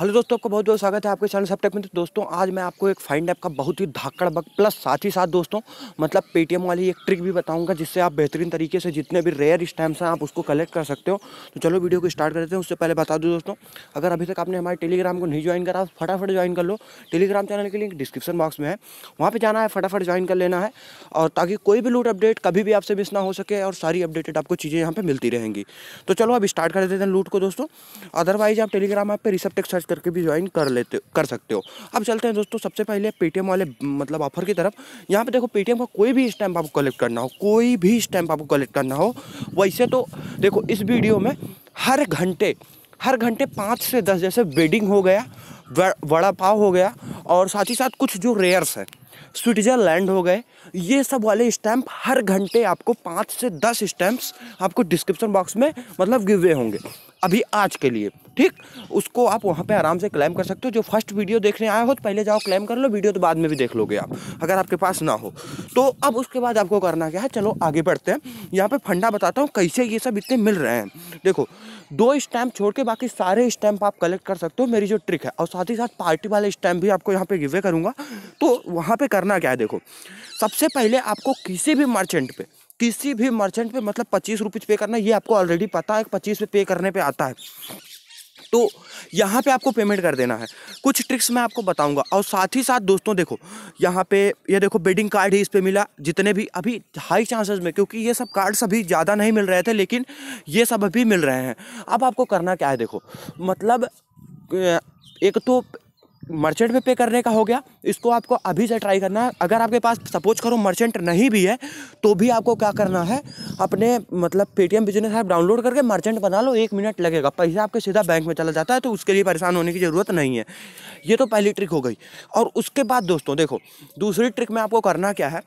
hello दोस्तों आपका बहुत बहुत स्वागत है आपके चैनल सब टेक में तो दोस्तों आज मैं आपको एक फाइंड ऐप का बहुत ही धाकड़ बग प्लस साथ ही साथ दोस्तों मतलब पेटीएम वाली एक ट्रिक भी बताऊंगा जिससे आप बेहतरीन तरीके से जितने भी रेयर स्टैम्प्स हैं आप उसको कलेक्ट कर सकते हो तो चलो वीडियो को स्टार्ट करते हैं उससे पहले बता दूँ दोस्तों अगर अभी तक आपने हमारे टेलीग्राम को नहीं ज्वाइन करा फटाफट ज्वाइन कर लो टेलीग्राम चैनल के लिंक डिस्क्रिप्शन बॉक्स में है वहाँ पर जाना है फटाफट ज्वाइन कर लेना है और ताकि कोई भी लूट अपडेट कभी भी आपसे मिस ना हो सके और सारी अपडेटेड आपको चीज़ें यहाँ पर मिलती रहेंगी तो चलो अब स्टार्ट कर देते हैं लूट को दोस्तों अदरवाइज आप टेलीग्राम ऐप पर रिसप्टेक सर्च करके भी ज्वाइन कर लेते कर सकते हो अब चलते हैं दोस्तों सबसे पहले पेटीएम वाले मतलब ऑफर की तरफ यहाँ पे देखो पेटीएम का कोई भी स्टैम्प आपको कलेक्ट करना हो कोई भी स्टैम्प आपको कलेक्ट करना हो वैसे तो देखो इस वीडियो में हर घंटे हर घंटे पाँच से दस जैसे वेडिंग हो गया वड़ा पाव हो गया और साथ ही साथ कुछ जो रेयर्स हैं स्विट्ज़रलैंड हो गए ये सब वाले स्टैम्प हर घंटे आपको पाँच से दस स्टैंप्स आपको डिस्क्रिप्शन बॉक्स में मतलब गिवे होंगे अभी आज के लिए ठीक उसको आप वहाँ पे आराम से क्लेम कर सकते हो जो फर्स्ट वीडियो देखने आए हो तो पहले जाओ क्लेम कर लो वीडियो तो बाद में भी देख लोगे आप अगर आपके पास ना हो तो अब उसके बाद आपको करना क्या है चलो आगे बढ़ते हैं यहाँ पर फंडा बताता हूँ कैसे ये सब इतने मिल रहे हैं देखो दो स्टैम्प छोड़ के बाकी सारे स्टैम्प आप कलेक्ट कर सकते हो मेरी जो ट्रिक है और साथ ही साथ पार्टी वाले स्टैम्प भी आपको यहाँ पे गिवे करूँगा तो वहाँ पे करना क्या है देखो सबसे पहले आपको किसी भी मर्चेंट पे किसी भी मर्चेंट पे मतलब पच्चीस रुपीज़ पे करना ये आपको ऑलरेडी पता है पच्चीस पे पे करने पे आता है तो यहाँ पे आपको पेमेंट कर देना है कुछ ट्रिक्स मैं आपको बताऊंगा और साथ ही साथ दोस्तों देखो यहाँ पे ये देखो बेडिंग कार्ड ही इस पर मिला जितने भी अभी हाई चांसेस में क्योंकि ये सब कार्ड्स अभी ज़्यादा नहीं मिल रहे थे लेकिन ये सब अभी मिल रहे हैं अब आपको करना क्या है देखो मतलब एक तो मर्चेंट में पे करने का हो गया इसको आपको अभी से ट्राई करना है अगर आपके पास सपोज करो मर्चेंट नहीं भी है तो भी आपको क्या करना है अपने मतलब पेटीएम बिजनेस ऐप डाउनलोड करके मर्चेंट बना लो एक मिनट लगेगा पैसा आपके सीधा बैंक में चला जाता है तो उसके लिए परेशान होने की ज़रूरत नहीं है ये तो पहली ट्रिक हो गई और उसके बाद दोस्तों देखो दूसरी ट्रिक में आपको करना क्या है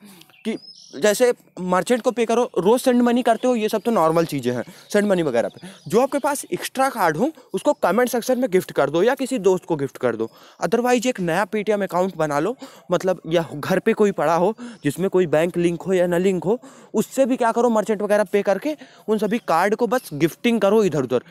कि जैसे मर्चेंट को पे करो रोज़ सेंड मनी करते हो ये सब तो नॉर्मल चीज़ें हैं सेंड मनी वगैरह पे जो आपके पास एक्स्ट्रा कार्ड हो उसको कमेंट सेक्शन में गिफ्ट कर दो या किसी दोस्त को गिफ्ट कर दो अदरवाइज एक नया पे अकाउंट बना लो मतलब या घर पे कोई पड़ा हो जिसमें कोई बैंक लिंक हो या ना लिंक हो उससे भी क्या करो मर्चेंट वगैरह पे करके उन सभी कार्ड को बस गिफ्टिंग करो इधर उधर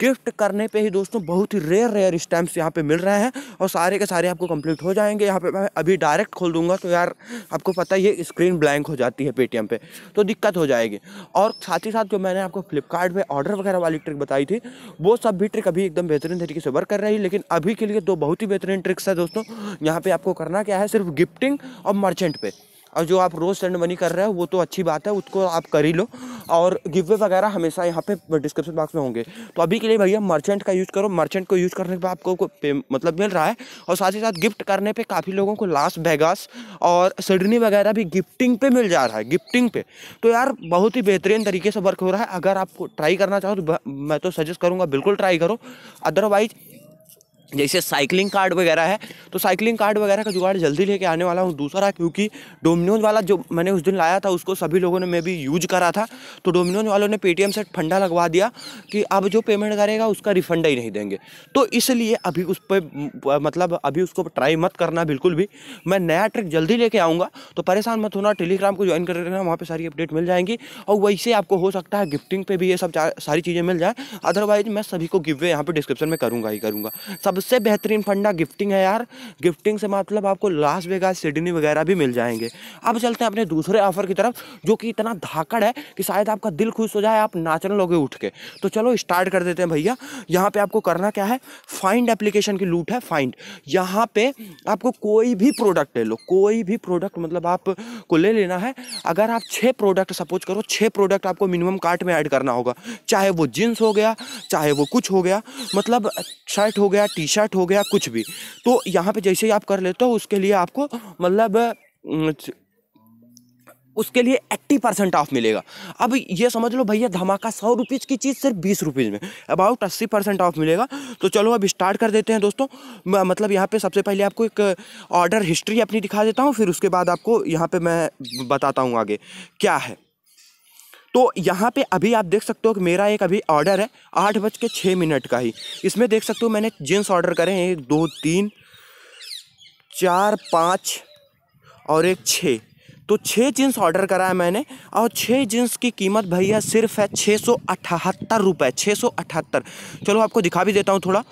गिफ्ट करने पर ही दोस्तों बहुत ही रेयर रेयर स्टैम्प्स यहाँ पर मिल रहे हैं और सारे के सारे आपको कंप्लीट हो जाएंगे यहाँ पर मैं अभी डायरेक्ट खोल दूंगा तो यार आपको पता ही स्क्रीन ब्लैंक हो जाए जाती है पेटीएम पे तो दिक्कत हो जाएगी और साथ ही साथ जो मैंने आपको फ्लिपकार्ट ऑर्डर वगैरह वाली ट्रिक बताई थी वो सब भी ट्रिक अभी एकदम बेहतरीन तरीके से वर्क कर रही है लेकिन अभी के लिए दो बहुत ही बेहतरीन ट्रिक्स है दोस्तों यहाँ पर आपको करना क्या है सिर्फ गिफ्टिंग और मर्चेंट पे और जो आप रोज़ सेंड मनी कर रहे हो वो तो अच्छी बात है उसको आप कर ही लो और गिवे वगैरह हमेशा यहाँ पे डिस्क्रिप्शन बॉक्स में होंगे तो अभी के लिए भैया मर्चेंट का यूज़ करो मर्चेंट को यूज़ करने पर आपको पे मतलब मिल रहा है और साथ ही साथ गिफ्ट करने पर काफ़ी लोगों को लास्ट बैगास और सिडनी वगैरह भी गिफ्टिंग पे मिल जा रहा है गिफ्टिंग पे तो यार बहुत ही बेहतरीन तरीके से वर्क हो रहा है अगर आपको ट्राई करना चाहो तो मैं तो सजेस्ट करूँगा बिल्कुल ट्राई करो अदरवाइज़ जैसे साइकिलिंग कार्ड वगैरह है तो साइकिलिंग कार्ड वगैरह का जुगाड़ जल्दी लेके आने वाला हूँ दूसरा क्योंकि डोमिनोज वाला जो मैंने उस दिन लाया था उसको सभी लोगों ने मैं भी यूज करा था तो डोमिनोज वालों ने पेटीएम से फंडा लगवा दिया कि अब जो पेमेंट करेगा उसका रिफंड ही नहीं देंगे तो इसलिए अभी उस पर मतलब अभी उसको ट्राई मत करना बिल्कुल भी मैं नया ट्रिक जल्दी लेके आऊँगा तो परेशान मत होना टेलीग्राम को ज्वाइन कर लेना वहाँ पर सारी अपडेट मिल जाएंगी और वैसे आपको हो सकता है गिफ्टिंग पर भी ये सब सारी चीज़ें मिल जाए अदरवाइज मैं सभी को गिव वे यहाँ पर डिस्क्रिप्शन में करूँगा ही करूँगा सब सबसे बेहतरीन फंडा गिफ्टिंग है यार गिफ्टिंग से मतलब आपको लास वेगा सिडनी वगैरह भी मिल जाएंगे अब चलते हैं अपने दूसरे ऑफर की तरफ जो कि इतना धाकड़ है कि शायद आपका दिल खुश हो जाए आप नाचने लोगे उठ के तो चलो स्टार्ट कर देते हैं भैया यहाँ पर आपको करना क्या है फाइंड एप्लीकेशन की लूट है फाइंड यहाँ पर आपको कोई भी प्रोडक्ट ले लो कोई भी प्रोडक्ट मतलब आपको ले लेना है अगर आप छः प्रोडक्ट सपोज करो छः प्रोडक्ट आपको मिनिमम कार्ट में ऐड करना होगा चाहे वो जींस हो गया चाहे वो कुछ हो गया मतलब शर्ट हो गया टी शर्ट हो गया कुछ भी तो यहाँ पे जैसे ही आप कर लेते हो उसके लिए आपको मतलब उसके लिए एट्टी परसेंट ऑफ मिलेगा अब ये समझ लो भैया धमाका सौ रुपीज़ की चीज़ सिर्फ बीस रुपीज़ में अबाउट अस्सी परसेंट ऑफ मिलेगा तो चलो अब स्टार्ट कर देते हैं दोस्तों मतलब यहाँ पे सबसे पहले आपको एक ऑर्डर हिस्ट्री अपनी दिखा देता हूँ फिर उसके बाद आपको यहाँ पे मैं बताता हूँ आगे क्या है तो यहाँ पे अभी आप देख सकते हो कि मेरा एक अभी ऑर्डर है आठ बज के छः मिनट का ही इसमें देख सकते हो मैंने जीन्स ऑर्डर करे हैं एक दो तीन चार पाँच और एक छः तो छः जीन्स ऑर्डर करा है मैंने और छः जीन्स की कीमत भैया सिर्फ है छः सौ अठहत्तर रुपये छः सौ अठहत्तर चलो आपको दिखा भी देता हूँ थोड़ा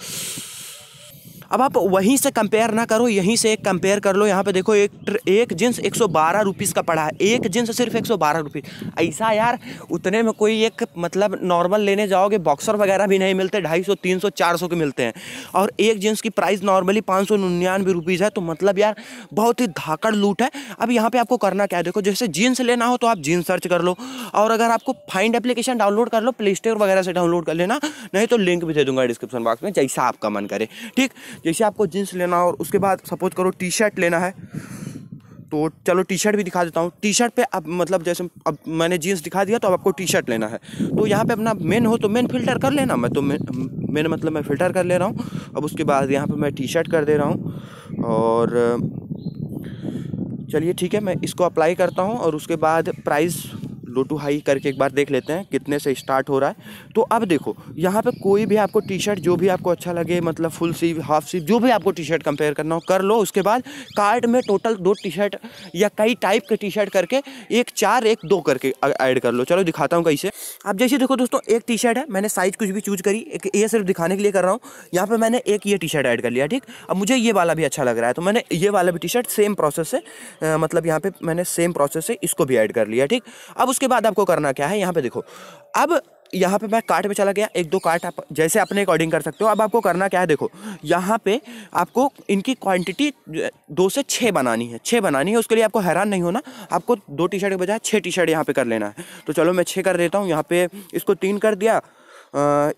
अब आप वहीं से कंपेयर ना करो यहीं से एक कंपेयर कर लो यहाँ पे देखो एक एक जींस एक सौ बारह का पड़ा है एक जींस सिर्फ एक सौ बारह रुपीज़ ऐसा यार उतने में कोई एक मतलब नॉर्मल लेने जाओगे बॉक्सर वगैरह भी नहीं मिलते ढाई सौ तीन सौ चार सौ के मिलते हैं और एक जींस की प्राइस नॉर्मली पाँच सौ निन्यानवे रुपीज़ है तो मतलब यार बहुत ही धाकड़ लूट है अब यहाँ पर आपको करना क्या है देखो जैसे जीन्स लेना हो तो आप जीन्स सर्च कर लो और अगर आपको फाइंड एप्लीकेशन डाउनलोड कर लो प्ले स्टोर वगैरह से डाउनलोड कर लेना नहीं तो लिंक भी दे दूंगा डिस्क्रिप्शन बॉक्स में जैसा आपका मन करे ठीक जैसे आपको जीन्स लेना और उसके बाद सपोज करो टी शर्ट लेना है तो चलो टी शर्ट भी दिखा देता हूँ टी शर्ट पे अब मतलब जैसे अब मैंने जीन्स दिखा दिया तो अब आपको टी शर्ट लेना है तो यहाँ पे अपना मेन हो तो मेन फिल्टर कर लेना मैं तो मेन मतलब मैं फिल्टर कर ले रहा हूँ अब उसके बाद यहाँ पे मैं टी शर्ट कर दे रहा हूँ और चलिए ठीक है मैं इसको अप्लाई करता हूँ और उसके बाद प्राइस लो टू हाई करके एक बार देख लेते हैं कितने से स्टार्ट हो रहा है तो अब देखो यहाँ पे कोई भी आपको टी शर्ट जो भी आपको अच्छा लगे मतलब फुल सीव हाफ सीव जो भी आपको टी शर्ट कंपेयर करना हो कर लो उसके बाद कार्ड में टोटल दो टी शर्ट या कई टाइप के टी शर्ट करके एक चार एक दो करके ऐड कर लो चलो दिखाता हूँ कैसे अब जैसे देखो दोस्तों एक टी शर्ट है मैंने साइज़ कुछ भी चूज करी एक ये सिर्फ दिखाने के लिए कर रहा हूँ यहाँ पर मैंने एक ये टी शर्ट ऐड कर लिया ठीक अब मुझे ये वाला भी अच्छा लग रहा है तो मैंने ये वाला भी टी शर्ट सेम प्रोसेस से मतलब यहाँ पर मैंने सेम प्रोसेस से इसको भी ऐड कर लिया ठीक अब उस उसके बाद आपको करना क्या है यहाँ पे देखो अब यहाँ पे मैं कार्ट में चला गया एक दो कार्ट आप जैसे अपने अकॉर्डिंग कर सकते हो अब आपको करना क्या है देखो यहाँ पे आपको इनकी क्वांटिटी दो से छः बनानी है छः बनानी है उसके लिए आपको हैरान नहीं होना आपको दो टी शर्ट के बजाय छः टी शर्ट यहाँ पे कर लेना है तो चलो मैं छः कर देता हूँ यहाँ पे इसको तीन कर दिया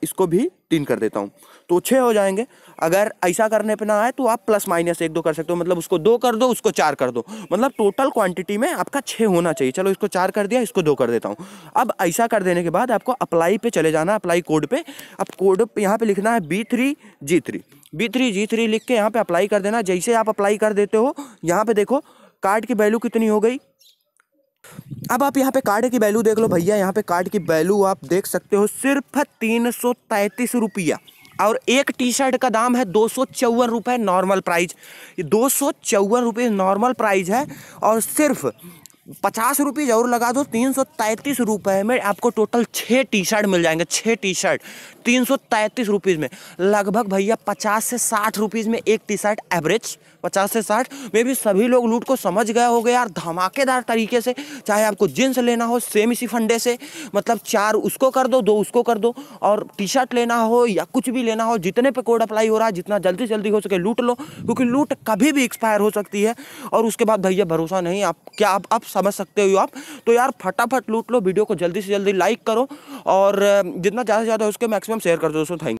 इसको भी तीन कर देता हूँ तो छः हो जाएंगे अगर ऐसा करने पे ना आए तो आप प्लस माइनस एक दो कर सकते हो मतलब उसको दो कर दो उसको चार कर दो मतलब टोटल क्वांटिटी में आपका छः होना चाहिए चलो इसको चार कर दिया इसको दो कर देता हूँ अब ऐसा कर देने के बाद आपको अप्लाई पे चले जाना अप्लाई कोड पे अब कोड यहाँ पे लिखना है B three G three B three G three लिख के यहाँ पर अप्लाई कर देना जैसे आप अप्लाई कर देते हो यहाँ पर देखो कार्ड की वैल्यू कितनी हो गई अब आप यहाँ पे कार्ड की वैल्यू देख लो भैया यहाँ पे कार्ड की वैल्यू आप देख सकते हो सिर्फ तीन सौ रुपया और एक टी शर्ट का दाम है दो सौ चौवन रुपये नॉर्मल प्राइस दो सौ चौवन रुपये नॉर्मल प्राइस है और सिर्फ पचास रुपये जरूर लगा दो तीन सौ तैंतीस रुपये में आपको टोटल छः टी शर्ट मिल जाएंगे छः टी शर्ट तीन सौ तैंतीस रुपीज़ में लगभग भैया पचास से साठ रुपीज़ में एक टी शर्ट एवरेज पचास से साठ में भी सभी लोग लूट को समझ गए हो गए यार धमाकेदार तरीके से चाहे आपको जींस लेना हो सेम इसी फंडे से मतलब चार उसको कर दो दो उसको कर दो और टी शर्ट लेना हो या कुछ भी लेना हो जितने पे कोड अप्लाई हो रहा है जितना जल्दी जल्दी हो सके लूट लो क्योंकि लूट कभी भी एक्सपायर हो सकती है और उसके बाद भैया भरोसा नहीं आप क्या आप अब समझ सकते हो आप तो यार फटाफट लूट लो वीडियो को जल्दी से जल्दी लाइक करो और जितना ज़्यादा से ज़्यादा उसके मैक्सिमम शेयर कर दो दोस्तों थैंक